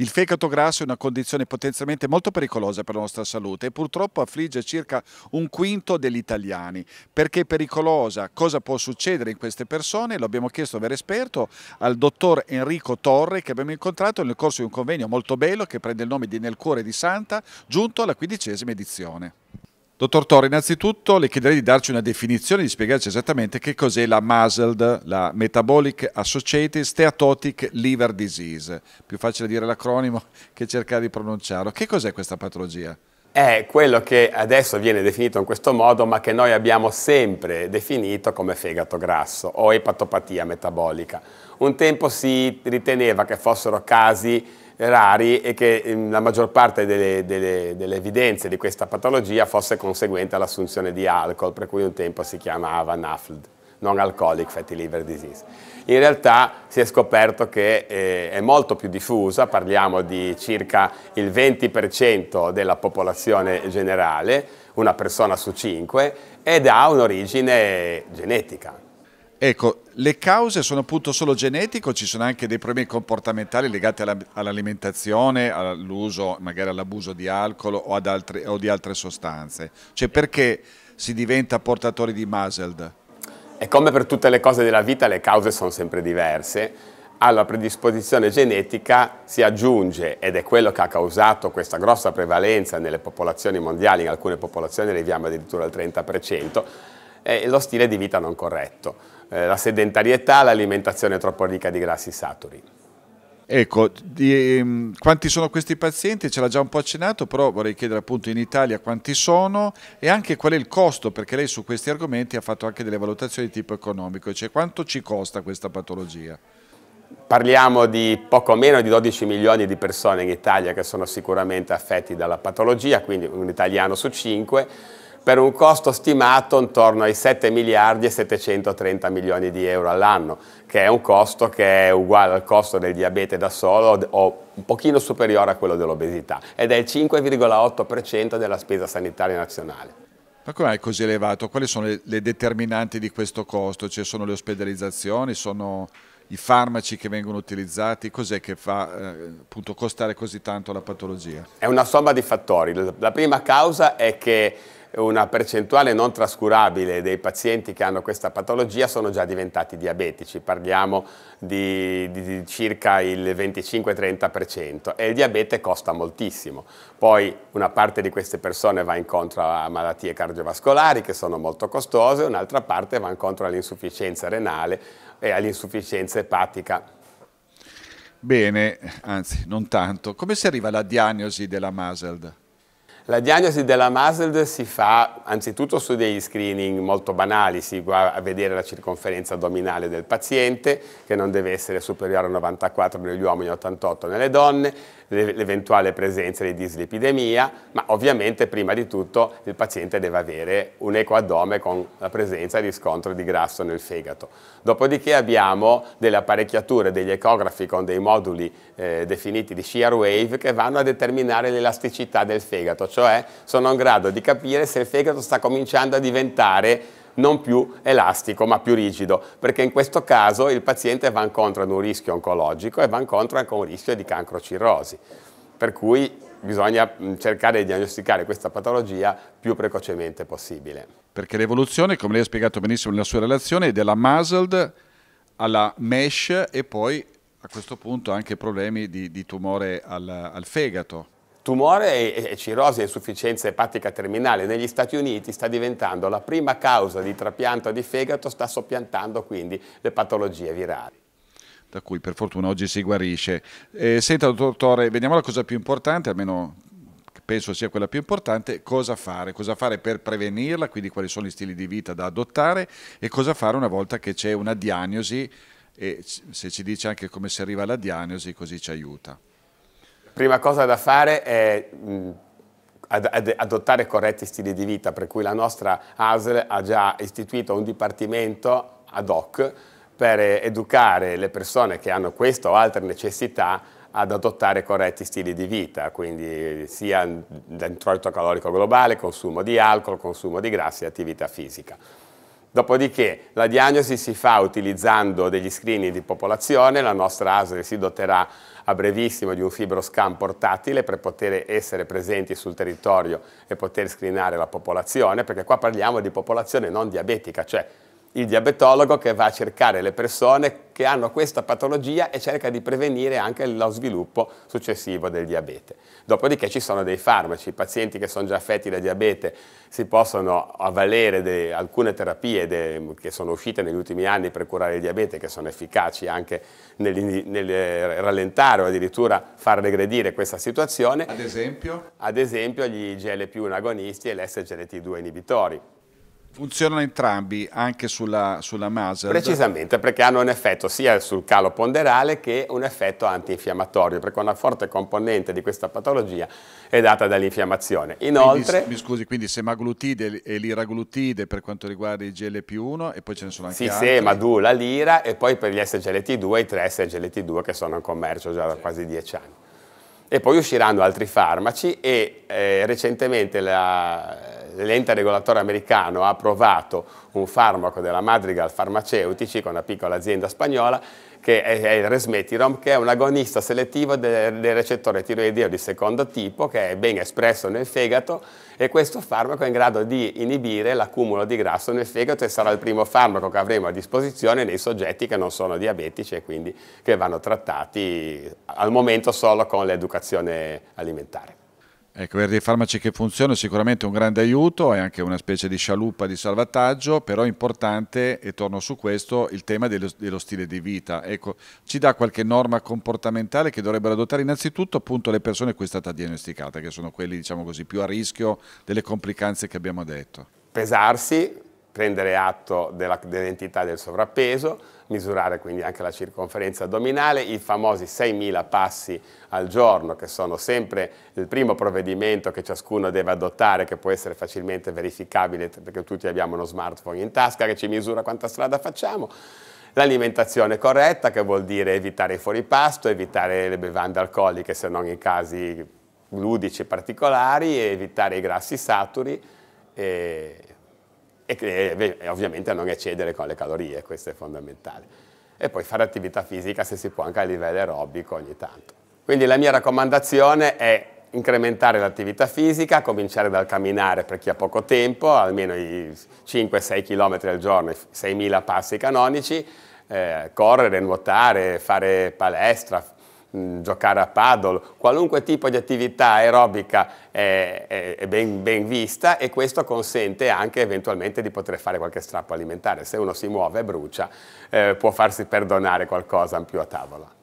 Il fegato grasso è una condizione potenzialmente molto pericolosa per la nostra salute e purtroppo affligge circa un quinto degli italiani. Perché è pericolosa? Cosa può succedere in queste persone? Lo abbiamo chiesto a un esperto al dottor Enrico Torre che abbiamo incontrato nel corso di un convegno molto bello che prende il nome di Nel cuore di Santa, giunto alla quindicesima edizione. Dottor Toro, innanzitutto le chiederei di darci una definizione, di spiegarci esattamente che cos'è la MASLD, la Metabolic Associated Steatotic Liver Disease. Più facile dire l'acronimo che cercare di pronunciarlo. Che cos'è questa patologia? è quello che adesso viene definito in questo modo, ma che noi abbiamo sempre definito come fegato grasso o epatopatia metabolica. Un tempo si riteneva che fossero casi rari e che mm, la maggior parte delle, delle, delle evidenze di questa patologia fosse conseguente all'assunzione di alcol, per cui un tempo si chiamava NAFLD non-alcoholic fatty liver disease. In realtà si è scoperto che eh, è molto più diffusa, parliamo di circa il 20% della popolazione generale, una persona su 5, ed ha un'origine genetica. Ecco, le cause sono appunto solo genetiche o ci sono anche dei problemi comportamentali legati all'alimentazione, all'uso, magari all'abuso di alcol o, altre, o, di altre sostanze? Cioè perché si diventa portatori di MASELD? E come per tutte le cose della vita le cause sono sempre diverse, alla predisposizione genetica si aggiunge, ed è quello che ha causato questa grossa prevalenza nelle popolazioni mondiali, in alcune popolazioni arriviamo addirittura al 30%, eh, lo stile di vita non corretto, eh, la sedentarietà, l'alimentazione troppo ricca di grassi saturi. Ecco, di, ehm, quanti sono questi pazienti? Ce l'ha già un po' accennato, però vorrei chiedere appunto in Italia quanti sono e anche qual è il costo, perché lei su questi argomenti ha fatto anche delle valutazioni di tipo economico, cioè quanto ci costa questa patologia? Parliamo di poco meno di 12 milioni di persone in Italia che sono sicuramente affetti dalla patologia, quindi un italiano su 5 per un costo stimato intorno ai 7 miliardi e 730 milioni di euro all'anno, che è un costo che è uguale al costo del diabete da solo o un pochino superiore a quello dell'obesità ed è il 5,8% della spesa sanitaria nazionale. Ma com'è così elevato? Quali sono le, le determinanti di questo costo? Cioè sono le ospedalizzazioni, sono i farmaci che vengono utilizzati, cos'è che fa eh, appunto costare così tanto la patologia? È una somma di fattori. La prima causa è che una percentuale non trascurabile dei pazienti che hanno questa patologia sono già diventati diabetici, parliamo di, di, di circa il 25-30% e il diabete costa moltissimo. Poi una parte di queste persone va incontro a malattie cardiovascolari che sono molto costose, un'altra parte va incontro all'insufficienza renale e all'insufficienza epatica Bene, anzi non tanto. Come si arriva alla diagnosi della MASLD? La diagnosi della MASLD si fa anzitutto su degli screening molto banali, si va a vedere la circonferenza addominale del paziente, che non deve essere superiore a 94 negli uomini e 88 nelle donne, l'eventuale presenza di dislipidemia, ma ovviamente prima di tutto il paziente deve avere un ecoaddome con la presenza di scontro di grasso nel fegato. Dopodiché abbiamo delle apparecchiature, degli ecografi con dei moduli eh, definiti di shear wave che vanno a determinare l'elasticità del fegato, cioè cioè sono in grado di capire se il fegato sta cominciando a diventare non più elastico ma più rigido, perché in questo caso il paziente va incontro ad un rischio oncologico e va incontro anche a un rischio di cancro cirrosi, per cui bisogna mm, cercare di diagnosticare questa patologia più precocemente possibile. Perché l'evoluzione, come lei ha spiegato benissimo nella sua relazione, è dalla muzzled alla mesh e poi a questo punto anche problemi di, di tumore al, al fegato. Tumore e, e cirrosi e insufficienza epatica terminale negli Stati Uniti sta diventando la prima causa di trapianto di fegato, sta soppiantando quindi le patologie virali da cui per fortuna oggi si guarisce. Eh, senta, dottore, vediamo la cosa più importante, almeno penso sia quella più importante, cosa fare, cosa fare per prevenirla, quindi quali sono gli stili di vita da adottare e cosa fare una volta che c'è una diagnosi e se ci dice anche come si arriva alla diagnosi così ci aiuta prima cosa da fare è mm, ad, ad, adottare corretti stili di vita, per cui la nostra ASL ha già istituito un dipartimento ad hoc per educare le persone che hanno questa o altre necessità ad adottare corretti stili di vita, quindi sia introito calorico globale, consumo di alcol, consumo di grassi e attività fisica. Dopodiché la diagnosi si fa utilizzando degli screening di popolazione, la nostra ASL si doterà a brevissimo di un fibroscan portatile per poter essere presenti sul territorio e poter screenare la popolazione, perché qua parliamo di popolazione non diabetica, cioè il diabetologo che va a cercare le persone che hanno questa patologia e cerca di prevenire anche lo sviluppo successivo del diabete. Dopodiché ci sono dei farmaci, i pazienti che sono già affetti da diabete si possono avvalere di alcune terapie de, che sono uscite negli ultimi anni per curare il diabete, che sono efficaci anche nel, nel eh, rallentare o addirittura far regredire questa situazione. Ad esempio? Ad esempio gli GLP1 agonisti e l'SGLT2 inibitori Funzionano entrambi anche sulla, sulla MASL? Precisamente, perché hanno un effetto sia sul calo ponderale che un effetto antinfiammatorio, perché una forte componente di questa patologia è data dall'infiammazione. Inoltre... Quindi, mi scusi, quindi semaglutide e liraglutide per quanto riguarda i GLP1 e poi ce ne sono anche sì, altri? Sì, la lira e poi per gli SGLT2 e i 3 SGLT2 che sono in commercio già da sì. quasi dieci anni. E poi usciranno altri farmaci e eh, recentemente la, l'ente regolatore americano ha approvato un farmaco della Madrigal Farmaceutici con una piccola azienda spagnola che è il resmetirom, che è un agonista selettivo del, recettore tiroideo di secondo tipo che è ben espresso nel fegato e questo farmaco è in grado di inibire l'accumulo di grasso nel fegato e sarà il primo farmaco che avremo a disposizione nei soggetti che non sono diabetici e quindi che vanno trattati al momento solo con l'educazione alimentare. Ecco, avere dei farmaci che funzionano è sicuramente un grande aiuto, è anche una specie di scialuppa di salvataggio, però è importante, e torno su questo, il tema dello, dello stile di vita. Ecco, ci dà qualche norma comportamentale che dovrebbero adottare innanzitutto appunto le persone a cui è stata diagnosticata, che sono quelli diciamo così, più a rischio delle complicanze che abbiamo detto. Pesarsi, prendere atto dell'entità dell del sovrappeso, misurare quindi anche la circonferenza addominale, i famosi 6.000 passi al giorno che sono sempre il primo provvedimento che ciascuno deve adottare che può essere facilmente verificabile perché tutti abbiamo uno smartphone in tasca che ci misura quanta strada facciamo. L'alimentazione corretta che vuol dire evitare i fuoripasto, evitare le bevande alcoliche se non in casi ludici particolari, evitare i grassi saturi e e, e eh, eh, ovviamente non eccedere con le calorie, questo è fondamentale. E poi fare attività fisica se si può anche a livello aerobico ogni tanto. Quindi la mia raccomandazione è incrementare l'attività fisica, cominciare dal camminare per chi ha poco tempo, almeno i 5-6 km al giorno, 6.000 passi canonici, eh, correre, nuotare, fare palestra, Mm, giocare a paddle, qualunque tipo di attività aerobica è, è, è ben, ben, vista e questo consente anche eventualmente di poter fare qualche strappo alimentare. Se uno si muove e brucia eh, può farsi perdonare qualcosa in più a tavola.